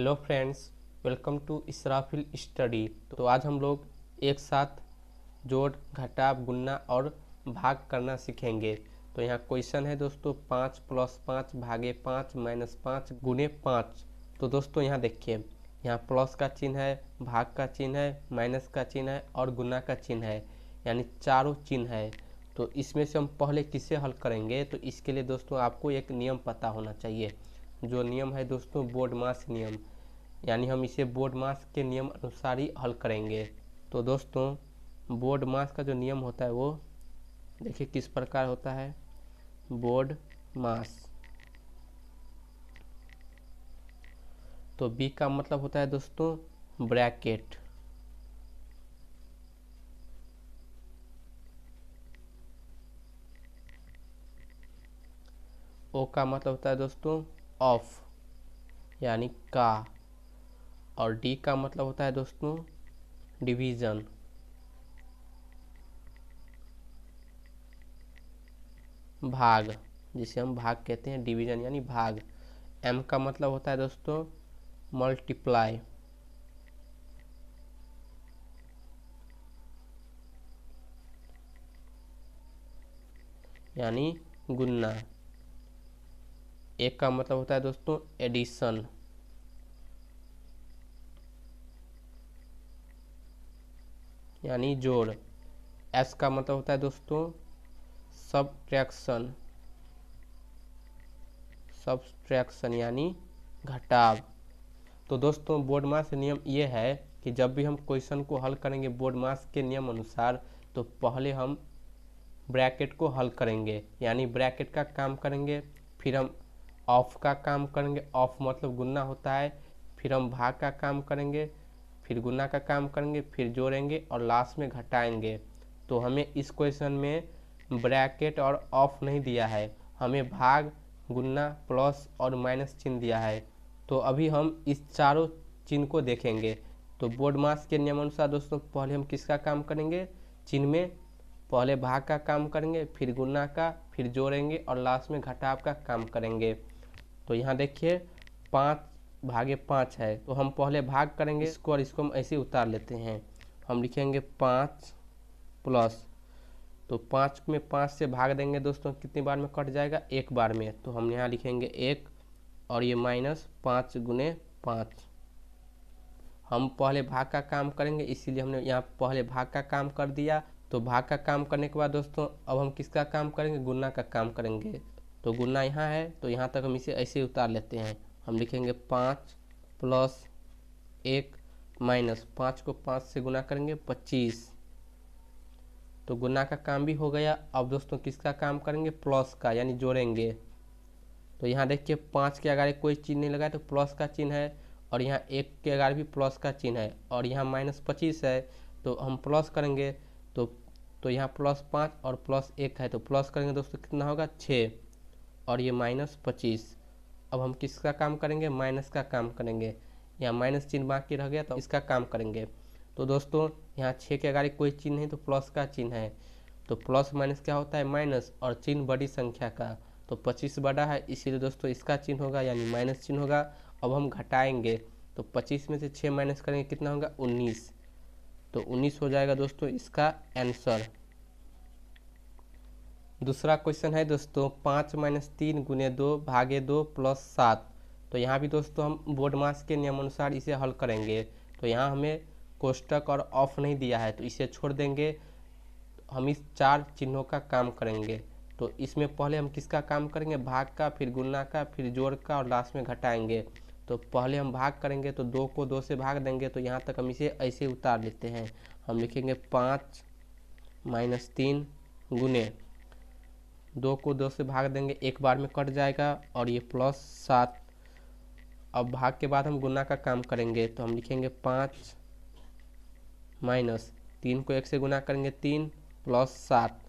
hello friends welcome to Israfil study तो आज हम लोग एक साथ जोड़ घटा गुन्ना और भाग करना सीखेंगे तो यहाँ क्वेश्चन है दोस्तों पाँच प्लस पाँच भागे पाँच माइनस पाँच गुने पाँच तो दोस्तों यहाँ देखिए यहाँ प्लस का चिन्ह है भाग का चिन्ह है माइनस का चिन्ह है और गुना का चिन्ह है यानी चारों चिन्ह है तो इसमें से हम पहले किसे हल करेंगे तो इसके लिए दोस्तों आपको एक नियम पता होना चाहिए जो नियम है दोस्तों बोर्ड मास नियम यानी हम इसे बोर्ड मास के नियम अनुसार ही हल करेंगे तो दोस्तों बोर्ड मास का जो नियम होता है वो देखिए किस प्रकार होता है बोर्ड मास तो बी का मतलब होता है दोस्तों ब्रैकेट ओ का मतलब होता है दोस्तों ऑफ यानी का और डी का मतलब होता है दोस्तों डिवीज़न भाग जिसे हम भाग कहते हैं डिवीज़न यानी भाग एम का मतलब होता है दोस्तों मल्टीप्लाई यानी गुन्ना एक का मतलब होता है दोस्तों एडिशन यानी जोड़ एस का मतलब होता है दोस्तों सब ट्रैक्शन यानी घटाव तो दोस्तों बोर्ड मास नियम ये है कि जब भी हम क्वेश्चन को हल करेंगे बोर्ड मास के नियम अनुसार तो पहले हम ब्रैकेट को हल करेंगे यानी ब्रैकेट का काम करेंगे फिर हम ऑफ का काम करेंगे ऑफ मतलब गुना होता है फिर हम भाग का काम करेंगे फिर गुना का काम करेंगे फिर जोड़ेंगे और लास्ट में घटाएंगे तो हमें इस क्वेश्चन में ब्रैकेट और ऑफ नहीं दिया है हमें भाग गुना प्लस और माइनस चिन्ह दिया है तो अभी हम इस चारों चिन्ह को देखेंगे तो बोर्ड मास के नियमानुसार दोस्तों पहले हम किसका काम करेंगे चिन्ह में पहले भाग का काम करेंगे फिर गुना का फिर जोड़ेंगे और लास्ट में घटाव का काम करेंगे तो यहाँ देखिए पाँच भागे पाँच है तो हम पहले भाग करेंगे इसको और इसको हम ऐसे उतार लेते हैं हम लिखेंगे पाँच प्लस तो पाँच में पाँच से भाग देंगे दोस्तों कितनी बार में कट जाएगा एक बार में तो हम यहाँ लिखेंगे एक और ये माइनस पाँच गुने पाँच हम पहले भाग का काम करेंगे इसीलिए हमने यहाँ पहले भाग का काम कर दिया तो भाग का काम करने के बाद दोस्तों अब हम किसका काम करेंगे गुना का काम करेंगे तो गुना यहाँ है तो यहाँ तक हम इसे ऐसे उतार लेते हैं हम लिखेंगे पाँच प्लस एक माइनस पाँच को पाँच से गुना करेंगे पच्चीस तो गुना का काम भी हो गया अब दोस्तों किसका काम करेंगे प्लस का यानी जोड़ेंगे तो यहाँ देखिए पाँच के अगर कोई चिन्ह नहीं लगा तो प्लस का चिन्ह है और यहाँ एक के अगर भी प्लस का चिन्ह है और यहाँ माइनस पच्चीस है तो हम प्लस करेंगे तो तो यहाँ प्लस पाँच और प्लस एक है तो प्लस करेंगे दोस्तों कितना होगा छः और ये माइनस पच्चीस अब हम किसका काम करेंगे माइनस का काम करेंगे यहाँ माइनस चिन्ह बाकी रह गया तो इसका काम करेंगे तो दोस्तों यहाँ छः के अगर कोई चिन्ह नहीं तो प्लस का चिन्ह है तो प्लस माइनस क्या होता है माइनस और चिन्ह बड़ी संख्या का तो पच्चीस बड़ा है इसीलिए दोस्तों इसका चिन्ह होगा यानी माइनस चिन्ह होगा अब हम घटाएंगे तो पच्चीस में से छः माइनस करेंगे कितना होगा उन्नीस तो उन्नीस हो जाएगा दोस्तों इसका आंसर दूसरा क्वेश्चन है दोस्तों पाँच माइनस तीन गुने दो भागे दो प्लस सात तो यहाँ भी दोस्तों हम बोर्ड मास के नियमानुसार इसे हल करेंगे तो यहाँ हमें कोष्टक और ऑफ नहीं दिया है तो इसे छोड़ देंगे हम इस चार चिन्हों का काम करेंगे तो इसमें पहले हम किसका काम करेंगे भाग का फिर गुना का फिर जोड़ का और लास्ट में घटाएंगे तो पहले हम भाग करेंगे तो दो को दो से भाग देंगे तो यहाँ तक हम इसे ऐसे उतार लेते हैं हम लिखेंगे पाँच माइनस तीन गुने दो को दो से भाग देंगे एक बार में कट जाएगा और ये प्लस सात अब भाग के बाद हम गुना का काम करेंगे तो हम लिखेंगे पाँच माइनस तीन को एक से गुना करेंगे तीन प्लस सात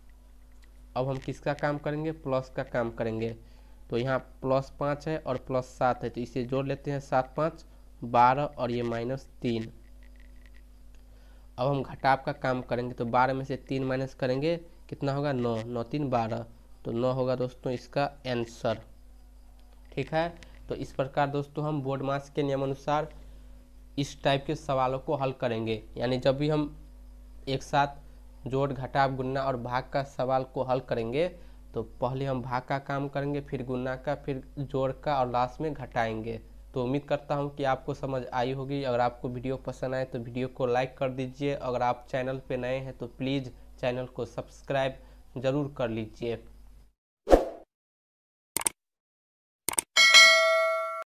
अब हम किसका काम करेंगे प्लस का काम करेंगे तो यहाँ प्लस पाँच है और प्लस सात है तो इसे जोड़ लेते हैं सात पाँच बारह और ये माइनस तीन अब हम घटाव का काम करेंगे तो बारह में से तीन माइनस करेंगे कितना होगा नौ नौ तीन बारह तो नौ होगा दोस्तों इसका आंसर ठीक है तो इस प्रकार दोस्तों हम बोर्ड मास के नियमानुसार इस टाइप के सवालों को हल करेंगे यानी जब भी हम एक साथ जोड़ घटाव गुन्ना और भाग का सवाल को हल करेंगे तो पहले हम भाग का काम करेंगे फिर गुन्ना का फिर जोड़ का और लास्ट में घटाएंगे तो उम्मीद करता हूँ कि आपको समझ आई होगी अगर आपको वीडियो पसंद आए तो वीडियो को लाइक कर दीजिए अगर आप चैनल पर नए हैं तो प्लीज़ चैनल को सब्सक्राइब ज़रूर कर लीजिए